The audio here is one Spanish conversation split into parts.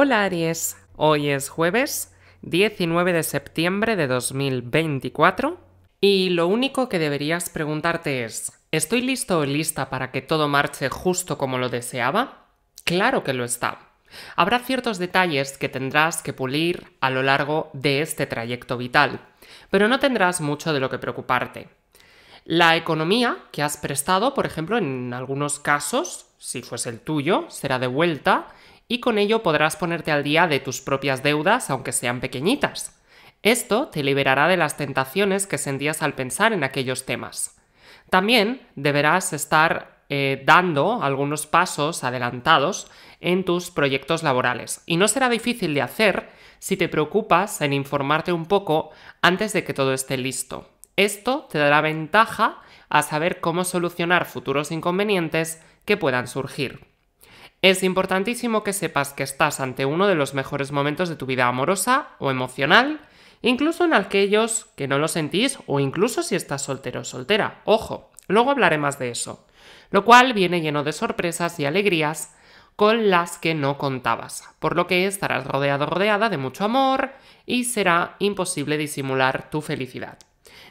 Hola Aries, hoy es jueves 19 de septiembre de 2024 y lo único que deberías preguntarte es, ¿estoy listo o lista para que todo marche justo como lo deseaba? Claro que lo está. Habrá ciertos detalles que tendrás que pulir a lo largo de este trayecto vital, pero no tendrás mucho de lo que preocuparte. La economía que has prestado, por ejemplo, en algunos casos, si fuese el tuyo, será devuelta y con ello podrás ponerte al día de tus propias deudas, aunque sean pequeñitas. Esto te liberará de las tentaciones que sentías al pensar en aquellos temas. También deberás estar eh, dando algunos pasos adelantados en tus proyectos laborales, y no será difícil de hacer si te preocupas en informarte un poco antes de que todo esté listo. Esto te dará ventaja a saber cómo solucionar futuros inconvenientes que puedan surgir. Es importantísimo que sepas que estás ante uno de los mejores momentos de tu vida amorosa o emocional, incluso en aquellos que no lo sentís o incluso si estás soltero o soltera. Ojo, luego hablaré más de eso. Lo cual viene lleno de sorpresas y alegrías con las que no contabas, por lo que estarás rodeado rodeada de mucho amor y será imposible disimular tu felicidad.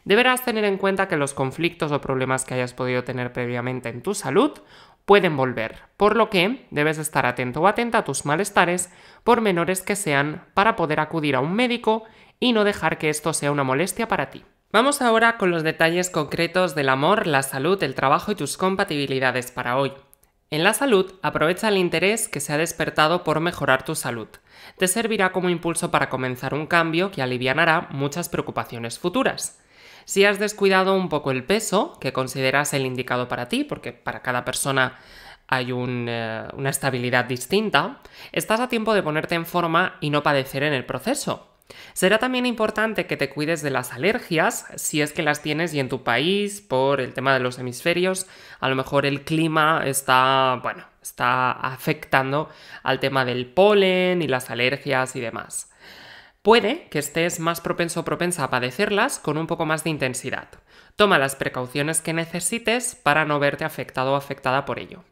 Deberás tener en cuenta que los conflictos o problemas que hayas podido tener previamente en tu salud pueden volver, por lo que debes estar atento o atenta a tus malestares, por menores que sean, para poder acudir a un médico y no dejar que esto sea una molestia para ti. Vamos ahora con los detalles concretos del amor, la salud, el trabajo y tus compatibilidades para hoy. En la salud, aprovecha el interés que se ha despertado por mejorar tu salud. Te servirá como impulso para comenzar un cambio que alivianará muchas preocupaciones futuras. Si has descuidado un poco el peso, que consideras el indicado para ti, porque para cada persona hay eh, una estabilidad distinta, estás a tiempo de ponerte en forma y no padecer en el proceso. Será también importante que te cuides de las alergias, si es que las tienes y en tu país, por el tema de los hemisferios, a lo mejor el clima está, bueno, está afectando al tema del polen y las alergias y demás. Puede que estés más propenso o propensa a padecerlas con un poco más de intensidad. Toma las precauciones que necesites para no verte afectado o afectada por ello.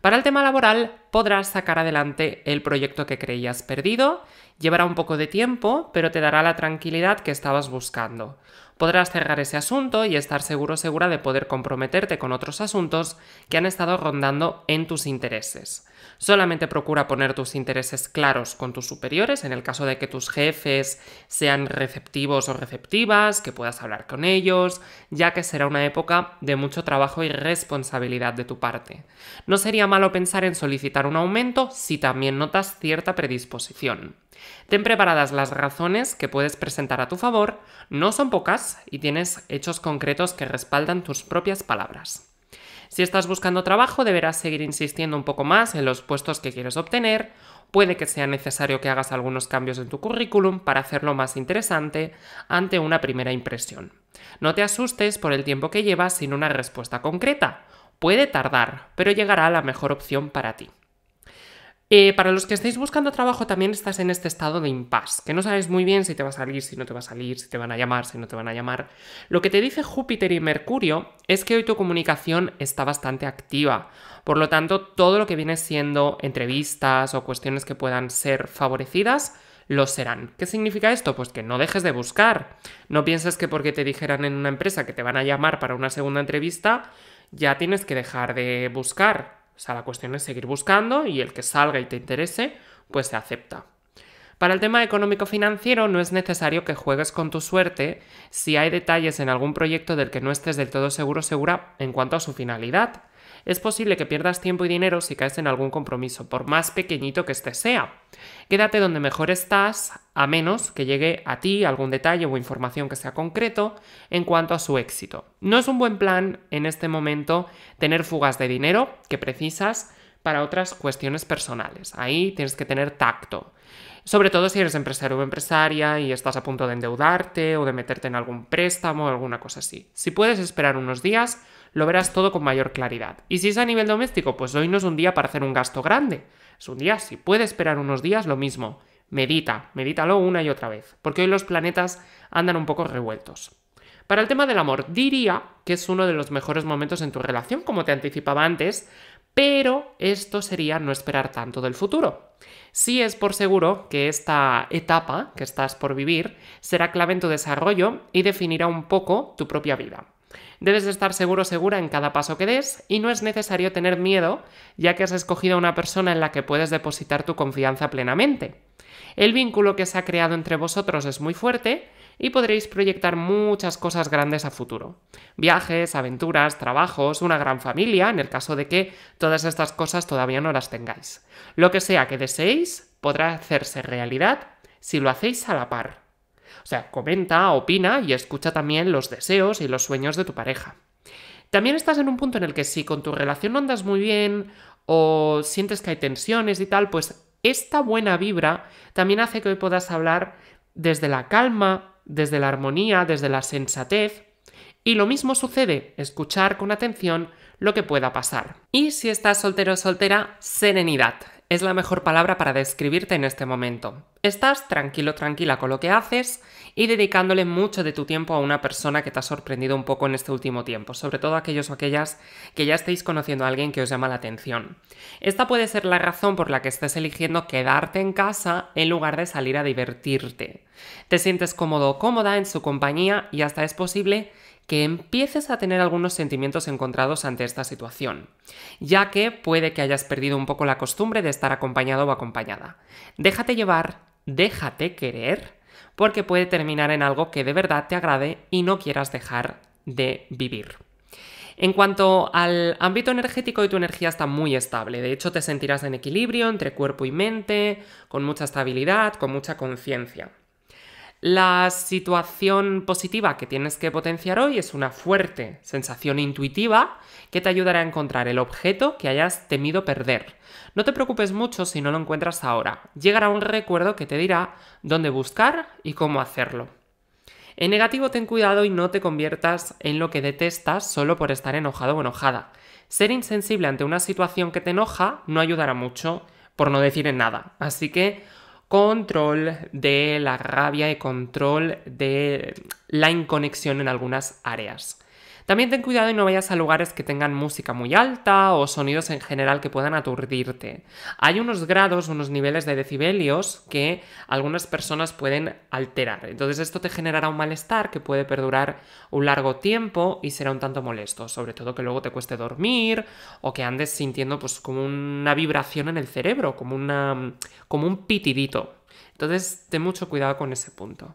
Para el tema laboral, podrás sacar adelante el proyecto que creías perdido, llevará un poco de tiempo, pero te dará la tranquilidad que estabas buscando podrás cerrar ese asunto y estar seguro segura de poder comprometerte con otros asuntos que han estado rondando en tus intereses. Solamente procura poner tus intereses claros con tus superiores, en el caso de que tus jefes sean receptivos o receptivas, que puedas hablar con ellos, ya que será una época de mucho trabajo y responsabilidad de tu parte. No sería malo pensar en solicitar un aumento si también notas cierta predisposición. Ten preparadas las razones que puedes presentar a tu favor, no son pocas, y tienes hechos concretos que respaldan tus propias palabras. Si estás buscando trabajo, deberás seguir insistiendo un poco más en los puestos que quieres obtener. Puede que sea necesario que hagas algunos cambios en tu currículum para hacerlo más interesante ante una primera impresión. No te asustes por el tiempo que llevas sin una respuesta concreta. Puede tardar, pero llegará la mejor opción para ti. Eh, para los que estáis buscando trabajo también estás en este estado de impasse, que no sabes muy bien si te va a salir, si no te va a salir, si te van a llamar, si no te van a llamar. Lo que te dice Júpiter y Mercurio es que hoy tu comunicación está bastante activa. Por lo tanto, todo lo que viene siendo entrevistas o cuestiones que puedan ser favorecidas, lo serán. ¿Qué significa esto? Pues que no dejes de buscar. No pienses que porque te dijeran en una empresa que te van a llamar para una segunda entrevista, ya tienes que dejar de buscar. O sea, la cuestión es seguir buscando y el que salga y te interese, pues se acepta. Para el tema económico-financiero no es necesario que juegues con tu suerte si hay detalles en algún proyecto del que no estés del todo seguro segura en cuanto a su finalidad es posible que pierdas tiempo y dinero si caes en algún compromiso, por más pequeñito que este sea. Quédate donde mejor estás, a menos que llegue a ti algún detalle o información que sea concreto en cuanto a su éxito. No es un buen plan en este momento tener fugas de dinero que precisas para otras cuestiones personales. Ahí tienes que tener tacto. Sobre todo si eres empresario o empresaria y estás a punto de endeudarte o de meterte en algún préstamo o alguna cosa así. Si puedes esperar unos días, lo verás todo con mayor claridad. Y si es a nivel doméstico, pues hoy no es un día para hacer un gasto grande. Es un día, si puede esperar unos días, lo mismo. Medita, medítalo una y otra vez, porque hoy los planetas andan un poco revueltos. Para el tema del amor, diría que es uno de los mejores momentos en tu relación, como te anticipaba antes, pero esto sería no esperar tanto del futuro. Sí es por seguro que esta etapa que estás por vivir será clave en tu desarrollo y definirá un poco tu propia vida. Debes estar seguro segura en cada paso que des y no es necesario tener miedo ya que has escogido a una persona en la que puedes depositar tu confianza plenamente. El vínculo que se ha creado entre vosotros es muy fuerte y podréis proyectar muchas cosas grandes a futuro. Viajes, aventuras, trabajos, una gran familia, en el caso de que todas estas cosas todavía no las tengáis. Lo que sea que deseéis podrá hacerse realidad si lo hacéis a la par. O sea, comenta, opina y escucha también los deseos y los sueños de tu pareja. También estás en un punto en el que si con tu relación no andas muy bien o sientes que hay tensiones y tal, pues esta buena vibra también hace que hoy puedas hablar desde la calma, desde la armonía, desde la sensatez. Y lo mismo sucede, escuchar con atención lo que pueda pasar. Y si estás soltero o soltera, serenidad es la mejor palabra para describirte en este momento. Estás tranquilo, tranquila con lo que haces y dedicándole mucho de tu tiempo a una persona que te ha sorprendido un poco en este último tiempo, sobre todo aquellos o aquellas que ya estéis conociendo a alguien que os llama la atención. Esta puede ser la razón por la que estés eligiendo quedarte en casa en lugar de salir a divertirte. Te sientes cómodo o cómoda en su compañía y hasta es posible que empieces a tener algunos sentimientos encontrados ante esta situación, ya que puede que hayas perdido un poco la costumbre de estar acompañado o acompañada. Déjate llevar, déjate querer, porque puede terminar en algo que de verdad te agrade y no quieras dejar de vivir. En cuanto al ámbito energético, tu energía está muy estable. De hecho, te sentirás en equilibrio entre cuerpo y mente, con mucha estabilidad, con mucha conciencia. La situación positiva que tienes que potenciar hoy es una fuerte sensación intuitiva que te ayudará a encontrar el objeto que hayas temido perder. No te preocupes mucho si no lo encuentras ahora. Llegará un recuerdo que te dirá dónde buscar y cómo hacerlo. En negativo ten cuidado y no te conviertas en lo que detestas solo por estar enojado o enojada. Ser insensible ante una situación que te enoja no ayudará mucho, por no decir en nada. Así que control de la rabia y control de la inconexión en algunas áreas. También ten cuidado y no vayas a lugares que tengan música muy alta o sonidos en general que puedan aturdirte. Hay unos grados, unos niveles de decibelios que algunas personas pueden alterar. Entonces esto te generará un malestar que puede perdurar un largo tiempo y será un tanto molesto, sobre todo que luego te cueste dormir o que andes sintiendo pues como una vibración en el cerebro, como, una, como un pitidito. Entonces, ten mucho cuidado con ese punto.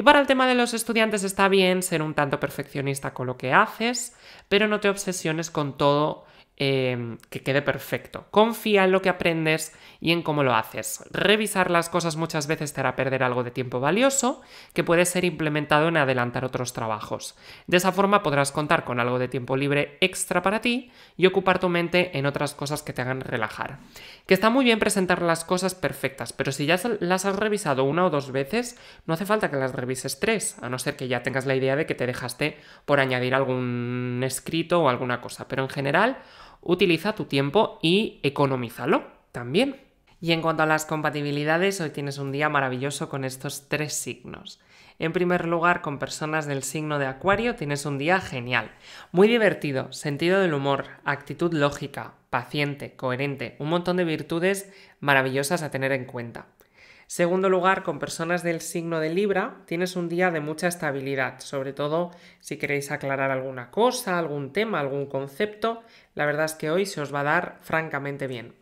Y para el tema de los estudiantes está bien ser un tanto perfeccionista con lo que haces, pero no te obsesiones con todo Em, que quede perfecto. Confía en lo que aprendes y en cómo lo haces. Revisar las cosas muchas veces te hará perder algo de tiempo valioso que puede ser implementado en adelantar otros trabajos. De esa forma podrás contar con algo de tiempo libre extra para ti y ocupar tu mente en otras cosas que te hagan relajar. Que está muy bien presentar las cosas perfectas, pero si ya las has revisado una o dos veces, no hace falta que las revises tres, a no ser que ya tengas la idea de que te dejaste por añadir algún escrito o alguna cosa. Pero en general, utiliza tu tiempo y economízalo también. Y en cuanto a las compatibilidades, hoy tienes un día maravilloso con estos tres signos. En primer lugar, con personas del signo de Acuario tienes un día genial, muy divertido, sentido del humor, actitud lógica, paciente, coherente, un montón de virtudes maravillosas a tener en cuenta. Segundo lugar, con personas del signo de Libra, tienes un día de mucha estabilidad, sobre todo si queréis aclarar alguna cosa, algún tema, algún concepto, la verdad es que hoy se os va a dar francamente bien.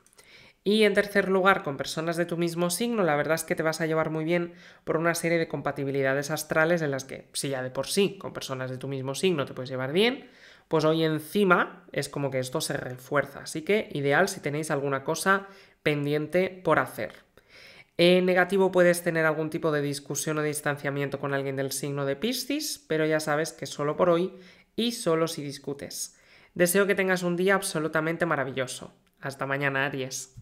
Y en tercer lugar, con personas de tu mismo signo, la verdad es que te vas a llevar muy bien por una serie de compatibilidades astrales en las que, si ya de por sí, con personas de tu mismo signo te puedes llevar bien, pues hoy encima es como que esto se refuerza. Así que ideal si tenéis alguna cosa pendiente por hacer. En negativo puedes tener algún tipo de discusión o distanciamiento con alguien del signo de Piscis, pero ya sabes que solo por hoy y solo si discutes. Deseo que tengas un día absolutamente maravilloso. Hasta mañana, Aries.